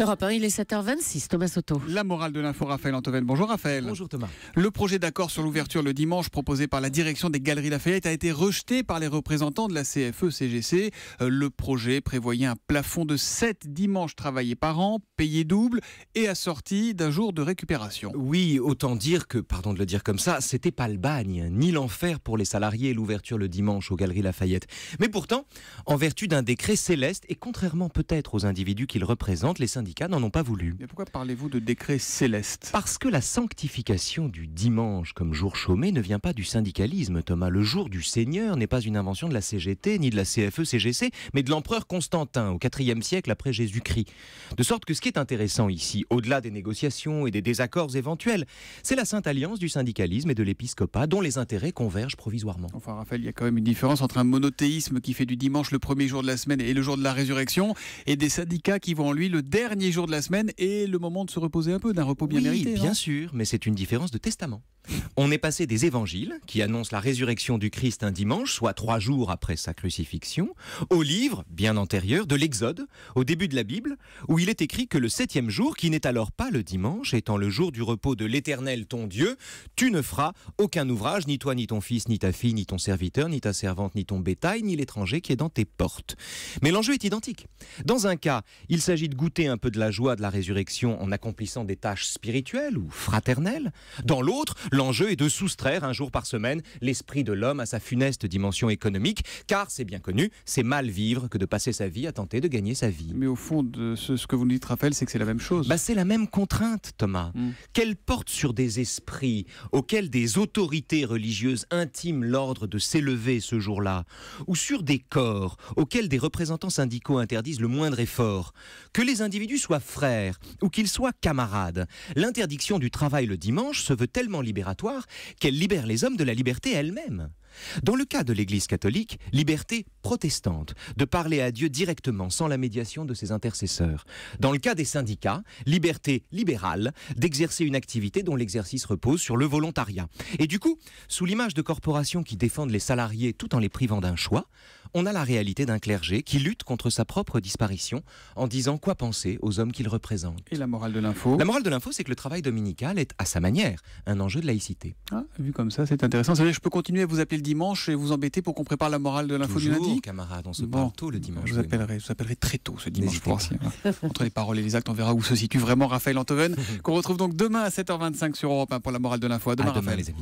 Europe 1, il est 7h26, Thomas Soto. La morale de l'info, Raphaël Antoven. Bonjour Raphaël. Bonjour Thomas. Le projet d'accord sur l'ouverture le dimanche proposé par la direction des Galeries Lafayette a été rejeté par les représentants de la CFE-CGC. E, euh, le projet prévoyait un plafond de 7 dimanches travaillés par an, payés double et assorti d'un jour de récupération. Oui, autant dire que, pardon de le dire comme ça, c'était pas le bagne, ni l'enfer pour les salariés l'ouverture le dimanche aux Galeries Lafayette. Mais pourtant, en vertu d'un décret céleste et contrairement peut-être aux individus qu'ils représentent, les syndicats n'en ont pas voulu. Mais pourquoi parlez-vous de décret céleste Parce que la sanctification du dimanche comme jour chômé ne vient pas du syndicalisme, Thomas. Le jour du Seigneur n'est pas une invention de la CGT ni de la CFE-CGC, e, mais de l'empereur Constantin au IVe siècle après Jésus-Christ. De sorte que ce qui est intéressant ici, au-delà des négociations et des désaccords éventuels, c'est la sainte alliance du syndicalisme et de l'épiscopat dont les intérêts convergent provisoirement. Enfin, Raphaël, il y a quand même une différence entre un monothéisme qui fait du dimanche le premier jour de la semaine et le jour de la résurrection et des syndicats qui vont en lui le dernier dernier jour de la semaine et le moment de se reposer un peu, d'un repos bien mérité. Bien hein. sûr, mais c'est une différence de testament on est passé des évangiles, qui annoncent la résurrection du Christ un dimanche, soit trois jours après sa crucifixion, au livre, bien antérieur, de l'Exode, au début de la Bible, où il est écrit que le septième jour, qui n'est alors pas le dimanche, étant le jour du repos de l'Éternel ton Dieu, tu ne feras aucun ouvrage, ni toi, ni ton fils, ni ta fille, ni ton serviteur, ni ta servante, ni ton bétail, ni l'étranger qui est dans tes portes. Mais l'enjeu est identique. Dans un cas, il s'agit de goûter un peu de la joie de la résurrection en accomplissant des tâches spirituelles ou fraternelles. Dans l'autre, L'enjeu est de soustraire un jour par semaine l'esprit de l'homme à sa funeste dimension économique, car c'est bien connu, c'est mal vivre que de passer sa vie à tenter de gagner sa vie. Mais au fond, de ce, que vous nous dites, Raphaël, c'est que c'est la même chose. Bah, c'est la même contrainte, Thomas, hmm. qu'elle porte sur des esprits auxquels des autorités religieuses intiment l'ordre de s'élever ce jour-là, ou sur des corps auxquels des représentants syndicaux interdisent le moindre effort. Que les individus soient frères ou qu'ils soient camarades, l'interdiction du travail le dimanche se veut tellement libérée qu'elle libère les hommes de la liberté elle-même. Dans le cas de l'Église catholique, liberté protestante de parler à Dieu directement sans la médiation de ses intercesseurs. Dans le cas des syndicats, liberté libérale d'exercer une activité dont l'exercice repose sur le volontariat. Et du coup, sous l'image de corporations qui défendent les salariés tout en les privant d'un choix, on a la réalité d'un clergé qui lutte contre sa propre disparition en disant quoi penser aux hommes qu'il représente. Et la morale de l'info La morale de l'info, c'est que le travail dominical est, à sa manière, un enjeu de laïcité. Ah, vu comme ça, c'est intéressant. je peux continuer à vous appeler le dimanche et vous embêtez pour qu'on prépare la morale de l'info du lundi on se parle tôt le dimanche. Je vous appellerai, très tôt ce dimanche. Euh, entre les paroles et les actes, on verra où se situe vraiment Raphaël Antoven, qu'on retrouve donc demain à 7h25 sur Europe 1 pour la morale de l'info. À demain, les amis.